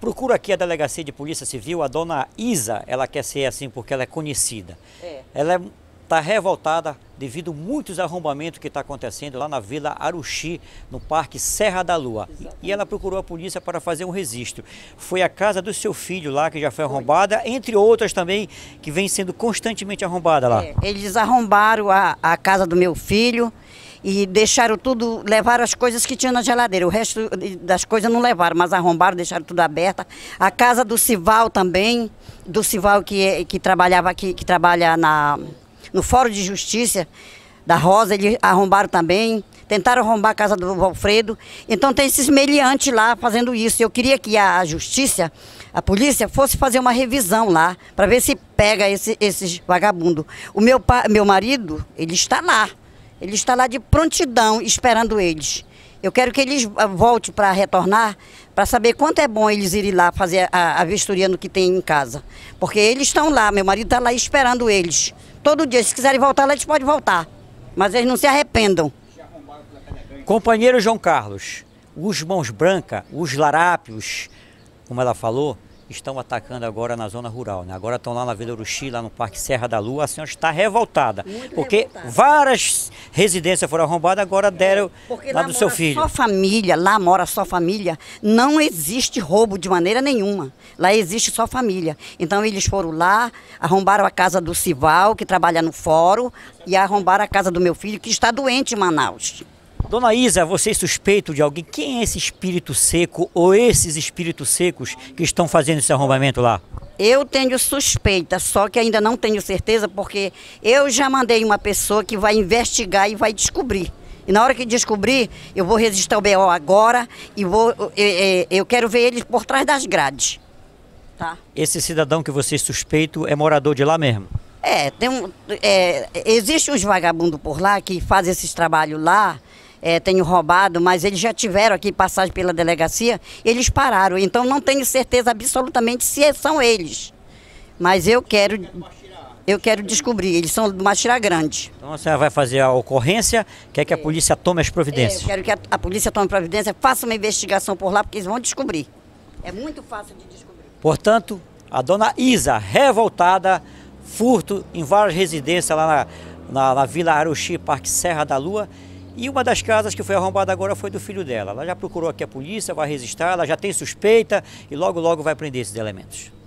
Procura aqui a delegacia de polícia civil, a dona Isa, ela quer ser assim porque ela é conhecida. É. Ela está é, revoltada devido a muitos arrombamentos que está acontecendo lá na Vila Aruxi, no Parque Serra da Lua. E ela procurou a polícia para fazer um registro. Foi a casa do seu filho lá que já foi arrombada, foi. entre outras também que vem sendo constantemente arrombada lá. É. Eles arrombaram a, a casa do meu filho e deixaram tudo, levaram as coisas que tinham na geladeira. O resto das coisas não levaram, mas arrombaram, deixaram tudo aberta. A casa do Sival também, do Sival que, é, que trabalhava aqui, que trabalha na, no Fórum de Justiça da Rosa, eles arrombaram também. Tentaram arrombar a casa do Alfredo. Então tem esses meliantes lá fazendo isso. Eu queria que a justiça, a polícia, fosse fazer uma revisão lá, para ver se pega esse, esses vagabundos. O meu, meu marido, ele está lá ele está lá de prontidão esperando eles. Eu quero que eles ah, voltem para retornar, para saber quanto é bom eles irem lá fazer a, a vistoria no que tem em casa. Porque eles estão lá, meu marido está lá esperando eles. Todo dia, se quiserem voltar lá, eles podem voltar. Mas eles não se arrependam. Companheiro João Carlos, os mãos brancas, os larápios, como ela falou, estão atacando agora na zona rural. Né? Agora estão lá na Vila Uruxi, lá no Parque Serra da Lua. A senhora está revoltada. Muito porque revoltada. várias residências foram arrombadas, agora é, deram é, lá, do seu filho. Só família, lá mora só família. Não existe roubo de maneira nenhuma. Lá existe só família. Então eles foram lá, arrombaram a casa do Sival, que trabalha no fórum, e arrombaram a casa do meu filho, que está doente em Manaus. Dona Isa, você é suspeito de alguém? Quem é esse espírito seco ou esses espíritos secos que estão fazendo esse arrombamento lá? Eu tenho suspeita, só que ainda não tenho certeza, porque eu já mandei uma pessoa que vai investigar e vai descobrir. E na hora que descobrir, eu vou resistir ao BO agora e vou, eu, eu quero ver ele por trás das grades. Tá? Esse cidadão que você é suspeito é morador de lá mesmo? É, tem um, é, existe os vagabundos por lá que fazem esses trabalhos lá, é, tenho roubado, mas eles já tiveram aqui passagem pela delegacia, eles pararam. Então não tenho certeza absolutamente se são eles. Mas eu quero. Eu quero descobrir, eles são do Machira Grande. Então a senhora vai fazer a ocorrência, quer que a é. polícia tome as providências? É, eu quero que a, a polícia tome providência, faça uma investigação por lá, porque eles vão descobrir. É muito fácil de descobrir. Portanto, a dona Isa, revoltada, furto em várias residências lá na, na, na Vila Aruxi, Parque Serra da Lua, e uma das casas que foi arrombada agora foi do filho dela. Ela já procurou aqui a polícia, vai registrar, ela já tem suspeita e logo, logo vai prender esses elementos.